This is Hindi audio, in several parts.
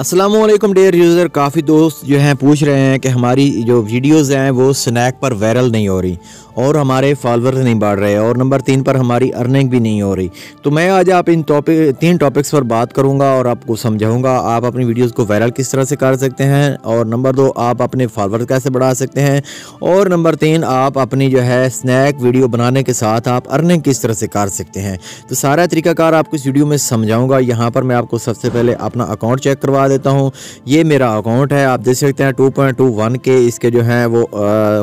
असलम डेयर यूज़र काफ़ी दोस्त जो हैं पूछ रहे हैं कि हमारी जो वीडियोज़ हैं वो स्नैक पर वायरल नहीं हो रही और हमारे फॉलोअर्स नहीं बढ़ रहे और नंबर तीन पर हमारी अर्निंग भी नहीं हो रही तो मैं आज आप इन टॉपिक तीन टॉपिक्स पर बात करूँगा और आपको समझाऊँगा आप अपनी वीडियोज़ को वायरल किस तरह से कर सकते हैं और नंबर दो आप अपने फॉलोअर्स कैसे बढ़ा सकते हैं और नंबर तीन आप अपनी जो है स्नैक वीडियो बनाने के साथ आप अर्निंग किस तरह से कर सकते हैं तो सारा तरीकाकार आपको इस वीडियो में समझाऊँगा यहाँ पर मैं आपको सबसे पहले अपना अकाउंट चेक करवा देता हूँ ये मेरा अकाउंट है आप देख सकते हैं टू के इसके जो हैं वो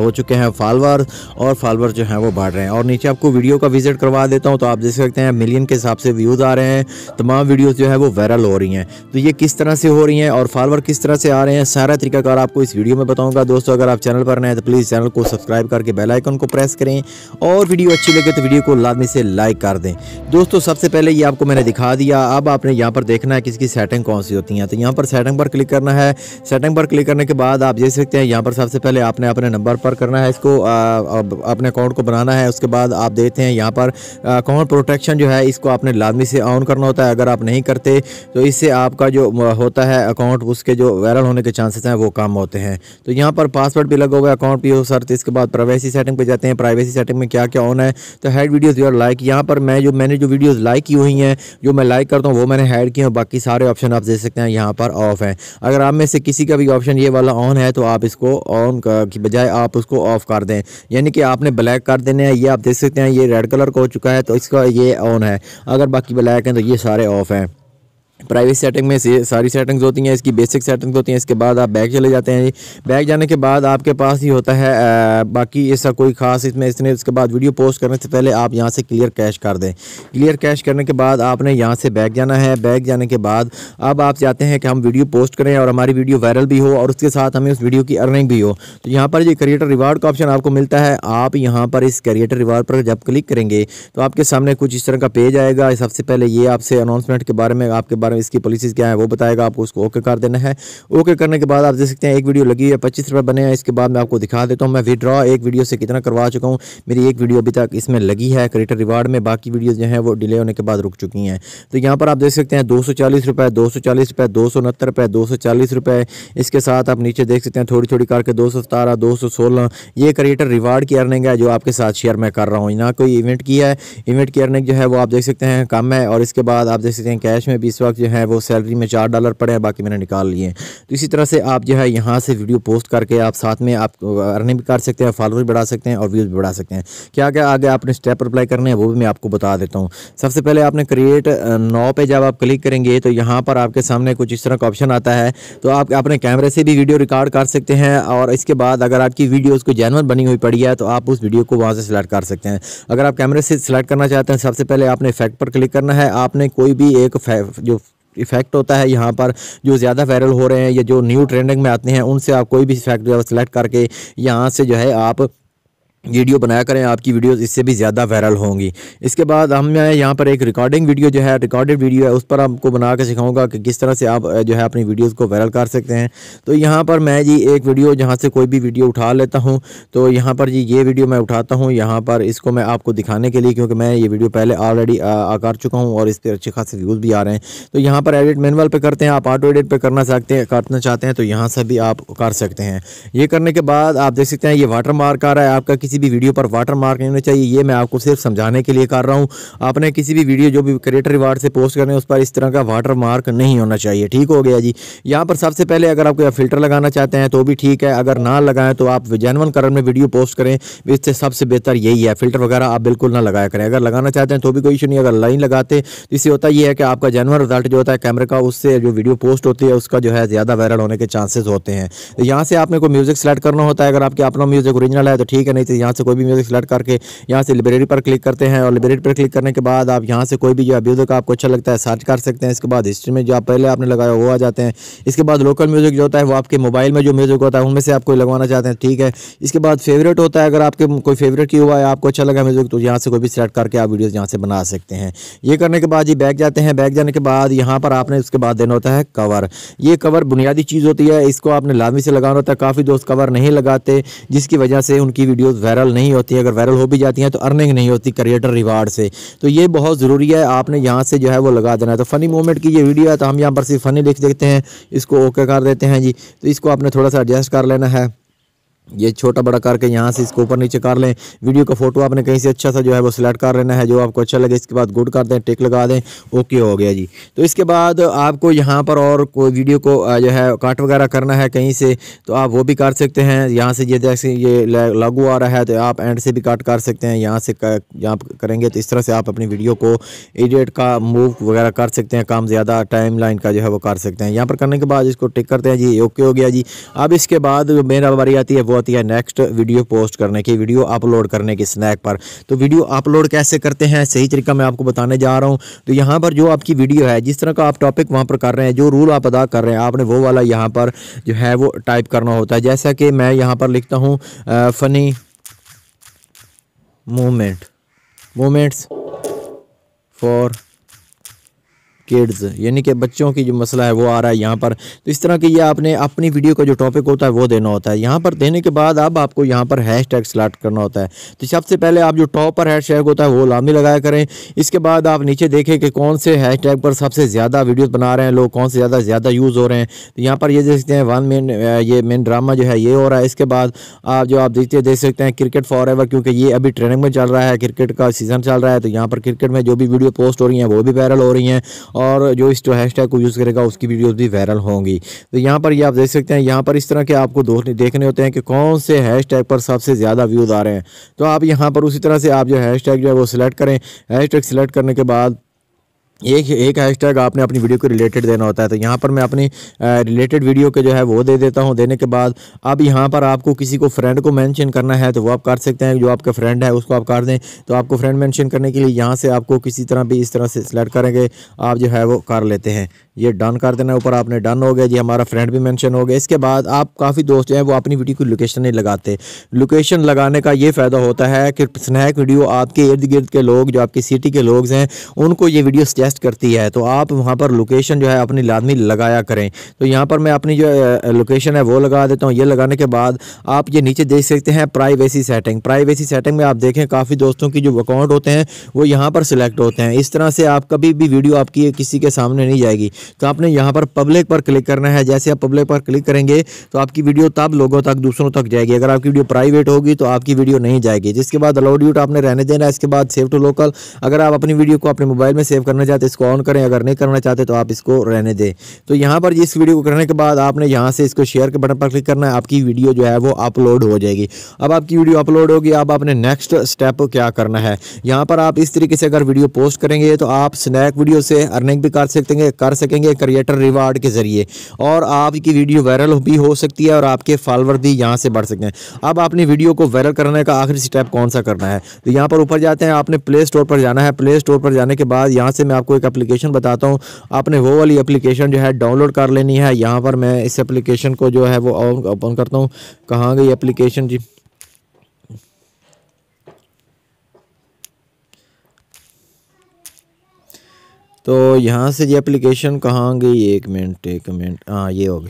हो चुके हैं फॉलोअर्स और फॉलोअर जो हैं वो बढ़ रहे हैं और नीचे आपको वीडियो का विजिट करवा देता हूँ तो आप देख सकते हैं मिलियन के हिसाब से व्यूज़ आ रहे हैं तमाम वीडियोज़ जो है वो वायरल हो रही हैं तो ये किस तरह से हो रही हैं और फॉलोअर किस तरह से आ रहे हैं सारा तरीकाकार आपको इस वीडियो में बताऊँगा दोस्तों अगर आप चैनल पर नए हैं तो प्लीज़ चैनल को सब्सक्राइब करके बेलाइकन को प्रेस करें और वीडियो अच्छी लगे तो वीडियो को लादमी से लाइक कर दें दोस्तों सबसे पहले ये आपको मैंने दिखा दिया अब आपने यहाँ पर देखना है किसकी सेटिंग कौन सी होती हैं तो यहाँ पर सेटिंग पर क्लिक करना है सेटिंग पर क्लिक करने के बाद आप देख सकते हैं यहाँ पर सबसे पहले आपने अपने नंबर पर करना है इसको अपने अकाउंट को बनाना है उसके बाद आप देखते हैं यहाँ पर अकाउंट प्रोटेक्शन जो है इसको आपने लाजमी से ऑन करना होता है अगर आप नहीं करते तो इससे आपका जो होता है अकाउंट उसके जो वायरल होने के चांसेस हैं वो कम होते हैं तो यहाँ पर पासवर्ड भी लगा हुआ है अकाउंट भी हो सर तो इसके बाद प्राइवेसी सेटिंग पर जाते हैं प्राइवेसी सेटिंग में क्या क्या ऑन है तो हेड वीडियोज़ यूर लाइक यहाँ पर मैं जो मैंने जो वीडियोज़ लाइक की हुई हैं जो मैं लाइक करता हूँ वो मैंने हैड की हैं बाकी सारे ऑप्शन आप देख सकते हैं यहाँ पर ऑफ़ हैं अगर आप में से किसी का भी ऑप्शन ये वाला ऑन है तो आप इसको ऑन की बजाय आप उसको ऑफ़ कर दें यानी कि आप आपने ब्लैक कर देने हैं ये आप देख सकते हैं ये रेड कलर का हो चुका है तो इसका ये ऑन है अगर बाकी ब्लैक हैं तो ये सारे ऑफ हैं प्राइवेट सेटिंग में से सारी सेटिंग्स होती हैं इसकी बेसिक सेटिंग्स होती हैं इसके बाद आप बैग चले जाते हैं बैग जाने के बाद आपके पास ही होता है आ, बाकी ऐसा कोई खास इसमें इसने इसके बाद वीडियो पोस्ट करने से पहले आप यहाँ से क्लियर कैश कर दें क्लियर कैश करने के बाद आपने यहाँ से बैग जाना है बैग जाने के बाद अब आप चाहते हैं कि हम वीडियो पोस्ट करें और हमारी वीडियो वायरल भी हो और उसके साथ हमें उस वीडियो की अर्निंग भी हो तो यहाँ पर ये क्रिएटर रिवार्ड का ऑप्शन आपको मिलता है आप यहाँ पर इस क्रिएटर रिवार्ड पर जब क्लिक करेंगे तो आपके सामने कुछ इस तरह का पेज आएगा सबसे पहले ये आपसे अनाउंसमेंट के बारे में आपके बारे रहा इसकी पॉलिसीज़ क्या है वो बताएगा आपको उसको ओके कर देना है ओके करने के बाद आप देख सकते हैं एक वीडियो लगी है पच्चीस रुपये बने हैं इसके बाद मैं आपको दिखा देता हूँ मैं विद्रॉ एक वीडियो से कितना करवा चुका हूँ मेरी एक वीडियो अभी तक इसमें लगी है क्रिएटर रिवार्ड में बाकी वीडियो जो है वो डिले होने के बाद रुक चुकी हैं तो यहाँ पर आप देख सकते हैं दो सौ चालीस रुपये दो सौ चालीस रुपये दो सौ उनहत्तर रुपये दो सौ चालीस रुपये इसके साथ आप नीचे देख सकते हैं थोड़ी थोड़ी करके दो सौ सतारह दो सौ सोलह ये क्रिएटर रिवार्ड की अर्निंग है जो आपके साथ शेयर मैं कर रहा हूँ ना कोई इवेंट की है इवेंट की अर्निंग जो है वो आप देख सकते हैं कम है और इसके बाद आप देख सकते हैं कैश में भी इस वक्त जो है वो सैलरी में चार डॉलर पड़े हैं बाकी मैंने निकाल लिए हैं तो इसी तरह से आप जो है यहाँ से वीडियो पोस्ट करके आप साथ में आप अर्निंग भी कर सकते हैं फॉलोअर बढ़ा सकते हैं और व्यूज़ भी बढ़ा सकते हैं क्या क्या आगे आपने स्टेप अप्लाई करने हैं वो भी मैं आपको बता देता हूँ सबसे पहले आपने क्रिएट नाव पर जब आप क्लिक करेंगे तो यहाँ पर आपके सामने कुछ इस तरह का ऑप्शन आता है तो आप अपने कैमरे से भी वीडियो रिकॉर्ड कर सकते हैं और इसके बाद अगर आपकी वीडियो उसको जैनवन बनी हुई पड़ी है तो आप उस वीडियो को वहाँ से सिलेक्ट कर सकते हैं अगर आप कैमरे से सिलेक्ट करना चाहते हैं सबसे पहले आपने इफेक्ट पर क्लिक करना है आपने कोई भी एक जो इफेक्ट होता है यहाँ पर जो ज़्यादा वायरल हो रहे हैं या जो न्यू ट्रेंडिंग में आते हैं उनसे आप कोई भी इफेक्ट जो है सेलेक्ट करके यहाँ से जो है आप वीडियो बनाया करें आपकी वीडियोस इससे भी ज़्यादा वायरल होंगी इसके बाद हम मैं यहाँ पर एक रिकॉर्डिंग वीडियो जो है रिकॉर्डेड वीडियो है उस पर आपको बना के सिखाऊंगा कि किस तरह से आप जो है अपनी वीडियोस को वायरल कर सकते हैं तो यहाँ पर मैं जी एक वीडियो जहाँ से कोई भी वीडियो उठा लेता हूँ तो यहाँ पर जी ये वीडियो मैं उठाता हूँ यहाँ पर इसको मैं आपको दिखाने के लिए क्योंकि मैं ये वीडियो पहले ऑलरेडी कर चुका हूँ और इस पर अच्छे खास व्यूज़ भी आ रहे हैं तो यहाँ पर एडिट मैनुअल पर करते हैं आप ऑटो एडिट पर करना चाहते हैं करना चाहते हैं तो यहाँ से भी आप कर सकते हैं ये करने के बाद आप देख सकते हैं ये वाटर मार्क आ रहा है आपका किसी किसी भी वीडियो पर वाटर मार्क नहीं होना चाहिए ये मैं आपको सिर्फ समझाने के लिए कर रहा हूँ आपने किसी भी वीडियो जो भी क्रिएटर रिवार्ड से पोस्ट करने उस पर इस तरह का वाटर मार्क नहीं होना चाहिए ठीक हो गया जी यहाँ पर सबसे पहले अगर आपको फिल्टर लगाना चाहते हैं तो भी ठीक है अगर ना लगाएं तो आप जैनवन कलर में वीडियो पोस्ट करें इससे सबसे बेहतर यही है फिल्टर वगैरह आप बिल्कुल ना लगाया करें अगर लगाना चाहते हैं तो भी कोई इशू नहीं अगर लाइन लगाते तो इससे होता यह है कि आपका जैनवन रिजल्ट जो होता है कैमरे का उससे जो वीडियो पोस्ट होती है उसका जो है ज़्यादा वायरल होने के चांसेस होते हैं तो यहाँ से आपने को म्यूज़िक सेलेक्ट करना होता है अगर आपके अपना म्यूज़िक ओरिजिनल है तो ठीक है नहीं तो यहाँ से कोई भी म्यूज़िक सेलेक्ट करके यहाँ से लाइब्रेरी पर क्लिक करते हैं और लाइब्रेरी पर क्लिक करने के बाद आप यहाँ से कोई भी जो है म्यूज़िक आपको अच्छा लगता है सर्च कर सकते हैं इसके बाद हिस्ट्री में जो आप पहले आपने लगाया वो आ जाते हैं इसके बाद लोकल म्यूज़िक जो होता है वो आपके मोबाइल में जो म्यूज़िक होता है उनमें से आप कोई लगवाना चाहते हैं ठीक है इसके बाद फेवरेट होता है अगर आपके कोई फेवरेट की हुआ है आपको अच्छा लगा म्यूज़िक तो यहाँ से कोई भी सिलेक्ट करके आप वीडियोज़ यहाँ से बना सकते हैं ये करने के बाद ये बैग जाते हैं बैग जाने के बाद यहाँ पर आपने उसके बाद देना होता है कवर ये कवर बुनियादी चीज़ होती है इसको आपने लाजमी से लगाना होता है काफ़ी दोस्त कवर नहीं लगाते जिसकी वजह से उनकी वीडियोज़ वायरल नहीं होती अगर वायरल हो भी जाती हैं तो अर्निंग नहीं होती क्रिएटर रिवार्ड से तो ये बहुत ज़रूरी है आपने यहाँ से जो है वो लगा देना है तो फ़नी मोमेंट की ये वीडियो है तो हम यहाँ पर सिर्फ फ़नी लिख देते हैं इसको ओके कर देते हैं जी तो इसको आपने थोड़ा सा एडजस्ट कर लेना है ये छोटा बड़ा करके यहाँ से इसको ऊपर नीचे कर लें वीडियो का फोटो आपने कहीं से अच्छा सा जो है वो सिलेक्ट कर लेना है जो आपको अच्छा लगे इसके बाद गुड कर दें टिक लगा दें ओके हो गया जी तो इसके बाद आपको यहाँ पर और कोई वीडियो को जो है काट वगैरह करना है कहीं से तो आप वो भी कर सकते हैं यहाँ से ये जैसे ये लागू आ रहा है तो आप एंड से भी काट कर सकते हैं यहाँ से यहाँ करेंगे तो इस तरह से आप अपनी वीडियो को एडिट का मूव वगैरह कर सकते हैं काम ज़्यादा टाइम लाइन का जो है वो कर सकते हैं यहाँ पर करने के बाद इसको टिक करते हैं जी ओके हो गया जी अब इसके बाद मेरा बारी आती है वो होती है नेक्स्ट वीडियो पोस्ट करने की वीडियो अपलोड करने की स्नैक पर तो वीडियो अपलोड कैसे करते हैं सही तरीका मैं आपको बताने जा रहा हूँ तो यहाँ पर जो आपकी वीडियो है जिस तरह का आप टॉपिक वहाँ पर कर रहे हैं जो रूल आप अदा कर रहे हैं आपने वो वाला यहाँ पर जो है वो टाइप करना होता है जैसा कि मैं यहाँ पर लिखता हूँ funny moment moments for kids यानी कि बच्चों की जो मसला है वो आ रहा है यहाँ पर तो इस तरह की ये आपने अपनी वीडियो का जो टॉपिक होता है वो देना होता है यहाँ पर देने के बाद अब आपको यहाँ पर हैश टैग सेलेक्ट करना होता है तो सबसे पहले आप जो टॉप पर हैश टैग होता है वो लामी लगाया करें इसके बाद आप नीचे देखें कि कौन से हैश टैग पर सबसे ज़्यादा वीडियोज़ बना रहे हैं लोग कौन से ज़्यादा ज़्यादा यूज़ हो रहे हैं तो यहाँ पर ये देख सकते हैं वन मेन ये मेन ड्रामा जो है ये हो रहा है इसके बाद आप जो आप देखते देख सकते हैं क्रिकेट फॉर एवर क्योंकि ये अभी ट्रेनिंग में चल रहा है क्रिकेट का सीज़न चल रहा है तो यहाँ पर क्रिकेट में जो भी वीडियो पोस्ट हो रही हैं वो भी वायरल हो रही हैं और जो इस जो हैशटैग को यूज़ करेगा उसकी वीडियोज़ भी वायरल होंगी तो यहाँ पर ये आप देख सकते हैं यहाँ पर इस तरह के आपको दो देखने होते हैं कि कौन से हैशटैग पर सबसे ज़्यादा व्यूज़ आ रहे हैं तो आप यहाँ पर उसी तरह से आप जो हैशटैग जो है वो सिलेक्ट करें हैशटैग सिलेक्ट करने के बाद एक एक हैशटैग आपने अपनी वीडियो के रिलेटेड देना होता है तो यहाँ पर मैं अपनी रिलेटेड वीडियो के जो है वो दे देता हूँ देने के बाद अब यहाँ पर आपको किसी को फ्रेंड को मेंशन करना है तो वो आप कर सकते हैं जो आपका फ्रेंड है उसको आप कर दें तो आपको फ्रेंड मेंशन करने के लिए यहाँ से आपको किसी तरह भी इस तरह से सिलेक्ट करेंगे आप जो है वो कर लेते हैं ये डन कर देना ऊपर आपने डन हो गया जी हमारा फ्रेंड भी मैंशन हो गया इसके बाद आप काफ़ी दोस्त जो हैं वो अपनी वीडियो की लोकेशन नहीं लगाते लोकेशन लगाने का ये फ़ायदा होता है कि स्नैक वीडियो आपके इर्द गिर्द के लोग जो आपकी सिटी के लोग हैं उनको ये वीडियो सजेस्ट करती है तो आप वहाँ पर लोकेशन जो है अपनी लादमी लगाया करें तो यहाँ पर मैं अपनी जो लोकेशन है वो लगा देता हूँ ये लगाने के बाद आप ये नीचे देख सकते हैं प्राइवेसी सेटिंग प्राइवेसी सेटिंग में आप देखें काफ़ी दोस्तों की जो अकाउंट होते हैं वो यहाँ पर सिलेक्ट होते हैं इस तरह से आप कभी भी वीडियो आपकी किसी के सामने नहीं जाएगी तो आपने यहाँ पर पब्लिक पर क्लिक करना है जैसे आप पब्लिक पर क्लिक करेंगे तो आपकी वीडियो तब लोगों तक दूसरों तक जाएगी अगर आपकी वीडियो प्राइवेट होगी तो आपकी वीडियो नहीं जाएगी जिसके बाद अलाउड यूट आपने रहने देना है इसके बाद सेव टू लोकल अगर आप अपनी वीडियो को अपने मोबाइल में सेव करना चाहते इसको ऑन करें अगर नहीं करना चाहते तो आप इसको रहने दें तो यहाँ पर इस वीडियो को करने के बाद आपने यहाँ से इसको शेयर के बटन पर क्लिक करना है आपकी वीडियो जो है वो अपलोड हो जाएगी अब आपकी वीडियो अपलोड होगी अब आपने नेक्स्ट स्टेप क्या करना है यहाँ पर आप इस तरीके से अगर वीडियो पोस्ट करेंगे तो आप स्नैक वीडियो से अर्निंग भी कर सकेंगे कर सकेंगे क्रिएटर रिवार्ड के ज़रिए और आपकी वीडियो वायरल भी हो सकती है और आपके फॉलोअर भी यहाँ से बढ़ सकते हैं अब आपने वीडियो को वायरल करने का आखिरी स्टेप कौन सा करना है तो यहाँ पर ऊपर जाते हैं आपने प्ले स्टोर पर जाना है प्ले स्टोर पर जाने के बाद यहाँ से मैं आपको एक एप्लीकेशन बताता हूँ आपने वो वाली एप्लीकेशन जो है डाउनलोड कर लेनी है यहाँ पर मैं इस एप्लीकेशन को जो है वो ओपन करता हूँ कहाँ गई एप्लीकेशन जी तो यहाँ से ये एप्लीकेशन कहाँ गई एक मिनट एक मिनट हाँ ये हो गई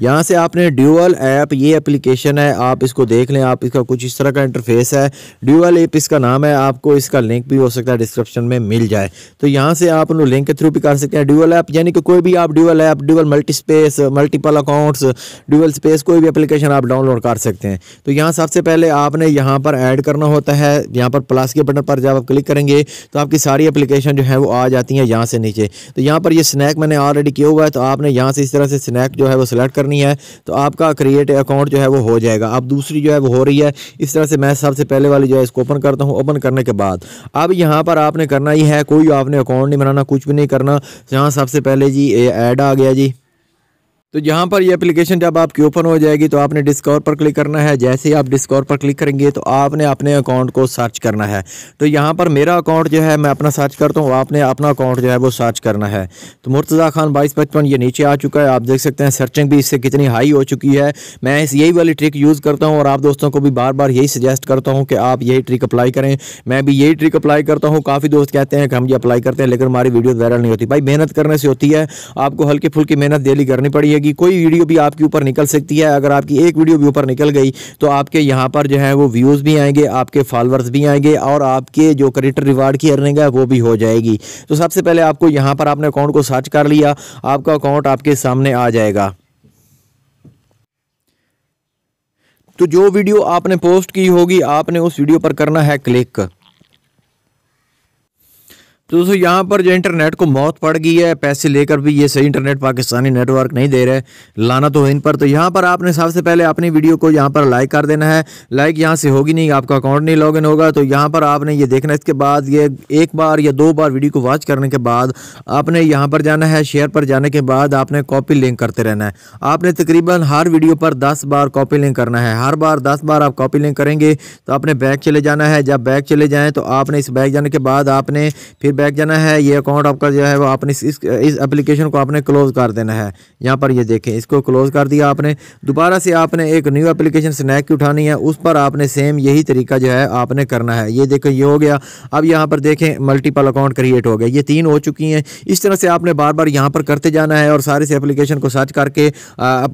यहाँ से आपने ड्यूअल ऐप ये एप्लीकेशन है आप इसको देख लें आप इसका कुछ इस तरह का इंटरफेस है ड्यूअल ऐप इसका नाम है आपको इसका लिंक भी हो सकता है डिस्क्रिप्शन में मिल जाए तो यहाँ से आप लिंक के थ्रू भी कर सकते हैं ड्यूअल ऐप यानी कि कोई भी आप dual app dual multi space multiple accounts dual space कोई भी एप्लीकेशन आप डाउनलोड कर सकते हैं तो यहाँ सबसे पहले आपने यहाँ पर ऐड करना होता है यहाँ पर प्लस के बटन पर जब आप क्लिक करेंगे तो आपकी सारी एप्लीकेशन जो है वो आ जाती है यहाँ से नीचे तो यहाँ पर ये स्नैक मैंने ऑलरेडी किया हुआ है तो आपने यहाँ से इस तरह से स्नैक जो है वो सिलेक्ट करनी है तो आपका क्रिएट अकाउंट जो है वो हो जाएगा अब दूसरी जो है वो हो रही है इस तरह से मैं सबसे पहले वाली जो है इसको ओपन करता हूँ ओपन करने के बाद अब यहाँ पर आपने करना ही है कोई आपने अकाउंट नहीं बनाना कुछ भी नहीं करना यहाँ सबसे पहले जी एड आ गया जी तो यहाँ पर ये एप्लीकेशन जब आपकी ओपन हो जाएगी तो आपने डिस्कवर पर क्लिक करना है जैसे ही आप डिस्कवर पर क्लिक करेंगे तो आपने अपने अकाउंट को सर्च करना है तो यहाँ पर मेरा अकाउंट जो है मैं अपना सर्च करता हूँ आपने अपना अकाउंट जो है वो सर्च करना है तो मुर्तज़ा खान बाईस पचपन ये नीचे आ चुका है आप देख सकते हैं सर्चिंग भी इससे कितनी हाई हो चुकी है मैं इस यही वाली ट्रिक यूज़ करता हूँ और आप दोस्तों को भी बार बार यही सजेस्ट करता हूँ कि आप यही ट्रिक अप्लाई करें मैं भी यही ट्रिक अप्लाई करता हूँ काफ़ी दोस्त कहते हैं कि हम ये अप्लाई करते हैं लेकिन हमारी वीडियो वायरल नहीं होती भाई मेहनत करने से होती है आपको हल्की फुल्की मेहनत डेली करनी पड़ी जाएगी कोई वीडियो भी आपके ऊपर निकल सकती है अगर आपकी एक वीडियो भी ऊपर निकल गई तो आपके यहाँ पर जो है वो व्यूज़ भी आएंगे आपके फॉलोअर्स भी आएंगे और आपके जो क्रिएटर रिवार्ड की अर्निंग है वो भी हो जाएगी तो सबसे पहले आपको यहाँ पर आपने अकाउंट को सर्च कर लिया आपका अकाउंट आपके सामने आ जाएगा तो जो वीडियो आपने पोस्ट की होगी आपने उस वीडियो पर करना है क्लिक तो दोस्तों यहाँ पर जो इंटरनेट को मौत पड़ गई है पैसे लेकर भी ये सही इंटरनेट पाकिस्तानी नेटवर्क नहीं दे रहे लाना तो है इन पर तो यहाँ पर आपने सबसे पहले अपनी वीडियो को यहाँ पर लाइक कर देना है लाइक यहाँ से होगी नहीं आपका अकाउंट नहीं लॉगिन होगा तो यहाँ पर आपने ये देखना इसके बाद ये एक बार या दो बार वीडियो को वॉच करने के बाद आपने यहाँ पर जाना है शेयर पर जाने के बाद आपने कॉपी लिंक करते रहना है आपने तकरीबन हर वीडियो पर दस बार कॉपी लिंक करना है हर बार दस बार आप कॉपी लिंक करेंगे तो आपने बैग चले जाना है जब बैग चले जाएँ तो आपने इस बैग जाने के बाद आपने फिर बैक जाना है ये अकाउंट आपका जो है वो आपने इस इस एप्लीकेशन को आपने क्लोज़ कर देना है यहाँ पर ये देखें इसको क्लोज़ कर दिया आपने दोबारा से आपने एक न्यू एप्लीकेशन स्नैक की उठानी है उस पर आपने सेम यही तरीका जो है आपने करना है ये देखो ये हो गया अब यहाँ पर देखें मल्टीपल अकाउंट क्रिएट हो गया ये तीन हो चुकी हैं इस तरह से आपने बार बार यहाँ पर करते जाना है और सारे से एप्लीकेशन को सर्च करके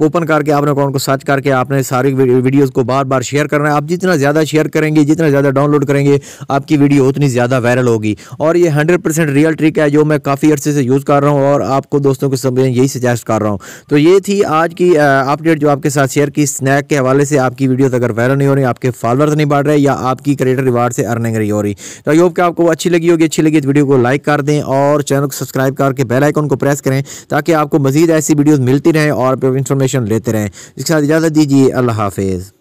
ओपन करके आपने अकाउंट को सर्च करके आपने सारी वीडियोज़ को बार बार शेयर करना है आप जितना ज़्यादा शेयर करेंगे जितना ज़्यादा डाउनलोड करेंगे आपकी वीडियो उतनी ज़्यादा वायरल होगी और ये हंड्रेड परसेंट रियल ट्रिक है जो मैं काफ़ी अर्से से यूज़ कर रहा हूँ और आपको दोस्तों को समझ यही सजेस्ट कर रहा हूँ तो ये थी आज की अपडेट जो आपके साथ शेयर की स्नैक के हवाले से आपकी वीडियोज़ अगर वायरल नहीं हो रही आपके फॉलोअर्स नहीं बढ़ रहे या आपकी क्रिएटर रिवार्ड से अर्निंग नहीं हो रही तो आई होप कि आपको अच्छी लगी होगी अच्छी लगी तो वीडियो को लाइक कर दें और चैनल को सब्सक्राइब करके बेल आइकन को प्रेस करें ताकि आपको मजीद ऐसी वीडियोज़ मिलती रहें और इन्फॉर्मेशन लेते रहें इसके साथ इजाज़त दीजिए अल्लाह हाफिज़